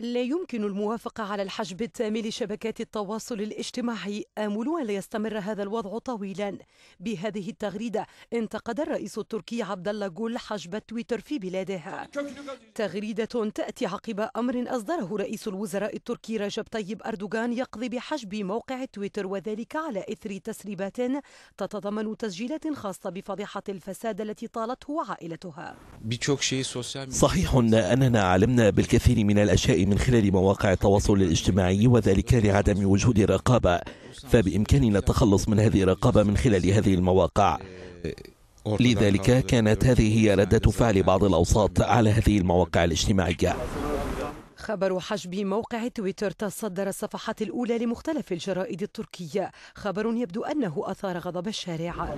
لا يمكن الموافقة على الحجب التام لشبكات التواصل الاجتماعي آمل أن لا يستمر هذا الوضع طويلا بهذه التغريدة انتقد الرئيس التركي عبد الله جول حجب تويتر في بلاده تغريدة تأتي عقب أمر أصدره رئيس الوزراء التركي رجب طيب أردوغان يقضي بحجب موقع تويتر وذلك على إثر تسريبات تتضمن تسجيلات خاصة بفضيحة الفساد التي طالته عائلتها صحيح أننا علمنا بالكثير من الأشياء من خلال مواقع التواصل الاجتماعي وذلك لعدم وجود رقابة فبإمكاننا التخلص من هذه الرقابة من خلال هذه المواقع لذلك كانت هذه هي ردة فعل بعض الأوساط على هذه المواقع الاجتماعية خبر حجب موقع تويتر تصدر الصفحات الأولى لمختلف الجرائد التركية خبر يبدو أنه أثار غضب الشارع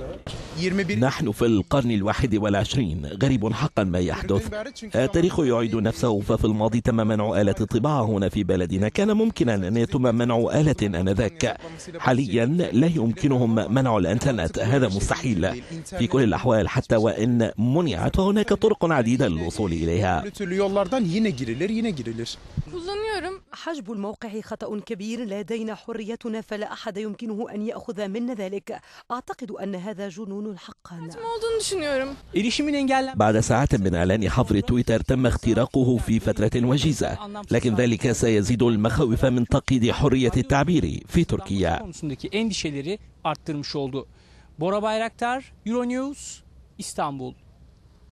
نحن في القرن الواحد والعشرين غريب حقا ما يحدث التاريخ يعيد نفسه ففي الماضي تم منع آلة الطباعة هنا في بلدنا كان ممكنا أن يتم منع آلة آنذاك حاليا لا يمكنهم منع الإنترنت هذا مستحيل في كل الأحوال حتى وإن منعت فهناك طرق عديدة للوصول إليها حجب الموقع خطأ كبير لدينا حريتنا فلا أحد يمكنه أن يأخذ منا ذلك أعتقد أن هذا جنون حقا بعد ساعات من إعلان حظر تويتر تم اختراقه في فترة وجيزة لكن ذلك سيزيد المخاوف من تقييد حرية التعبير في تركيا Bora Bayraktar, Euronews, İstanbul.